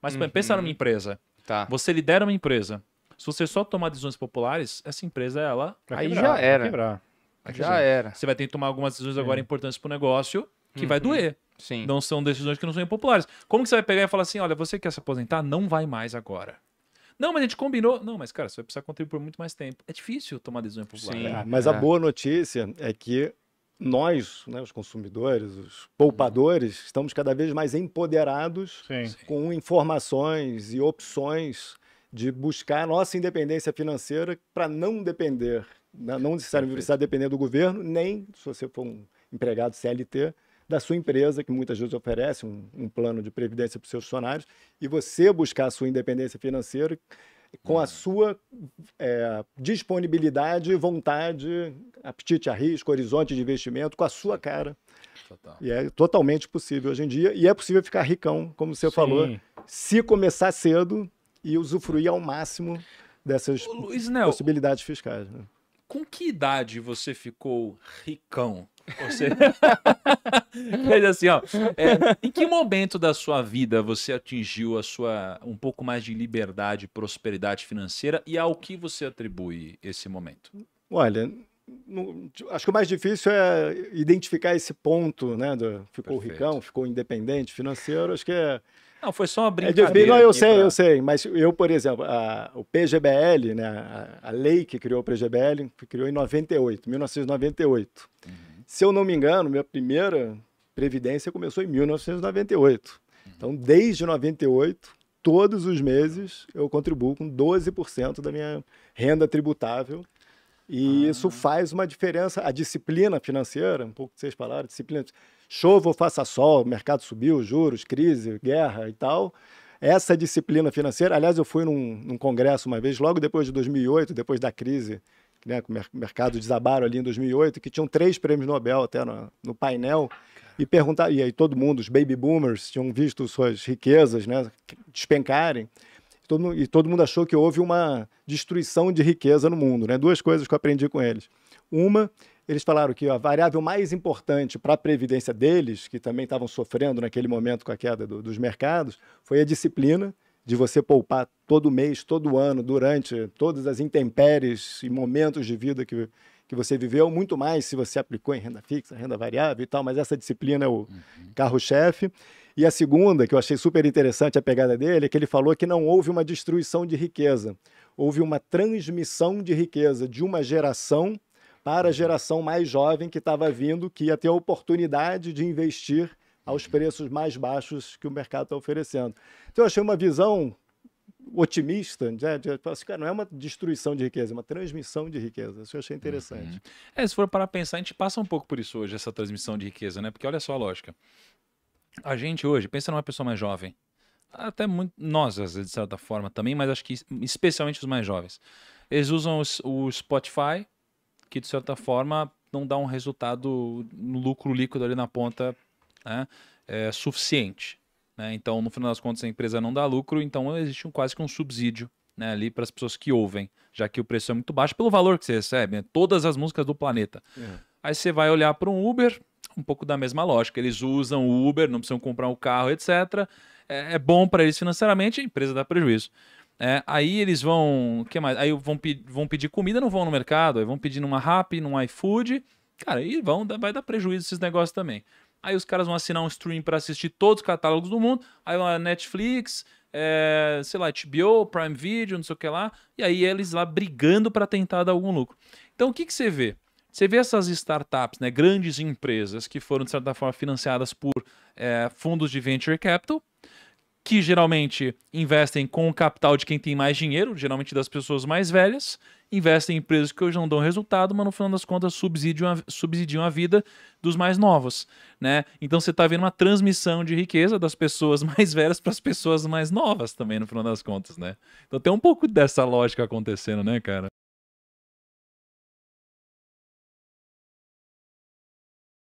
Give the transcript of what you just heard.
Mas uhum. pensa numa uhum. empresa. Tá. Você lidera uma empresa. Se você só tomar decisões populares, essa empresa, ela. aí quebrar, já era. Quebrar. já era. Você vai ter que tomar algumas decisões agora é. importantes para o negócio que uhum. vai doer. Sim. Não são decisões que não são impopulares. Como que você vai pegar e falar assim: olha, você quer se aposentar? Não vai mais agora. Não, mas a gente combinou. Não, mas cara, você vai precisar contribuir por muito mais tempo. É difícil tomar decisão populares. Sim, ah, mas é. a boa notícia é que nós, né, os consumidores, os poupadores, estamos cada vez mais empoderados Sim. com informações e opções de buscar a nossa independência financeira para não depender, né, não necessariamente precisar depender do governo, nem se você for um empregado CLT, da sua empresa, que muitas vezes oferece um, um plano de previdência para os seus funcionários, e você buscar a sua independência financeira com a sua é, disponibilidade, vontade, apetite a risco, horizonte de investimento, com a sua cara. Total. E é totalmente possível hoje em dia. E é possível ficar ricão, como você Sim. falou, se começar cedo e usufruir ao máximo dessas possibilidades fiscais. Né? com que idade você ficou ricão? Você fez assim, ó. É, em que momento da sua vida você atingiu a sua um pouco mais de liberdade, prosperidade financeira e ao que você atribui esse momento? Olha, acho que o mais difícil é identificar esse ponto, né? Do, ficou Perfeito. ricão, ficou independente financeiro. Acho que é não, foi só uma é brincadeira. É não, eu sei, pra... eu sei. Mas eu, por exemplo, a, o PGBL, né, a, a, lei que criou o PGBL, criou em 98, 1998. Uhum. Se eu não me engano, minha primeira previdência começou em 1998. Uhum. Então, desde 98, todos os meses eu contribuo com 12% da minha renda tributável. E ah. isso faz uma diferença. A disciplina financeira, um pouco que vocês falaram, disciplina financeira chova ou faça sol, mercado subiu, juros, crise, guerra e tal. Essa disciplina financeira, aliás, eu fui num, num congresso uma vez, logo depois de 2008, depois da crise, né, Com o mercado desabaram ali em 2008, que tinham três prêmios Nobel até no, no painel, e perguntar e aí todo mundo, os baby boomers, tinham visto suas riquezas né, despencarem, e todo, e todo mundo achou que houve uma destruição de riqueza no mundo. Né? Duas coisas que eu aprendi com eles. Uma eles falaram que a variável mais importante para a previdência deles, que também estavam sofrendo naquele momento com a queda do, dos mercados, foi a disciplina de você poupar todo mês, todo ano, durante todas as intempéries e momentos de vida que, que você viveu, muito mais se você aplicou em renda fixa, renda variável e tal, mas essa disciplina é o uhum. carro-chefe. E a segunda, que eu achei super interessante a pegada dele, é que ele falou que não houve uma destruição de riqueza, houve uma transmissão de riqueza de uma geração para a geração mais jovem que estava vindo, que ia ter a oportunidade de investir aos uhum. preços mais baixos que o mercado está oferecendo. Então, eu achei uma visão otimista, né? de, assim, cara, não é uma destruição de riqueza, é uma transmissão de riqueza. Isso eu achei interessante. Uhum. É, se for para pensar, a gente passa um pouco por isso hoje, essa transmissão de riqueza, né? Porque olha só a lógica. A gente hoje, pensa numa pessoa mais jovem, até muito, nós, vezes, de certa forma também, mas acho que especialmente os mais jovens. Eles usam o, o Spotify que de certa forma não dá um resultado no lucro líquido ali na ponta né, é, suficiente. Né? Então, no final das contas, a empresa não dá lucro, então existe um, quase que um subsídio né, ali para as pessoas que ouvem, já que o preço é muito baixo pelo valor que você recebe, né? todas as músicas do planeta. É. Aí você vai olhar para um Uber, um pouco da mesma lógica. Eles usam o Uber, não precisam comprar um carro, etc. É, é bom para eles financeiramente, a empresa dá prejuízo. É, aí eles vão. que mais? Aí vão, vão pedir comida, não vão no mercado, aí vão pedir numa Rappi, num iFood. Cara, aí vão, vai dar prejuízo esses negócios também. Aí os caras vão assinar um stream para assistir todos os catálogos do mundo. Aí lá Netflix, é, sei lá, HBO, Prime Video, não sei o que lá. E aí eles lá brigando para tentar dar algum lucro. Então o que, que você vê? Você vê essas startups, né, grandes empresas que foram, de certa forma, financiadas por é, fundos de venture capital que geralmente investem com o capital de quem tem mais dinheiro, geralmente das pessoas mais velhas, investem em empresas que hoje não dão resultado, mas no final das contas subsidiam a, subsidiam a vida dos mais novos, né? Então você está vendo uma transmissão de riqueza das pessoas mais velhas para as pessoas mais novas também no final das contas, né? Então tem um pouco dessa lógica acontecendo, né, cara?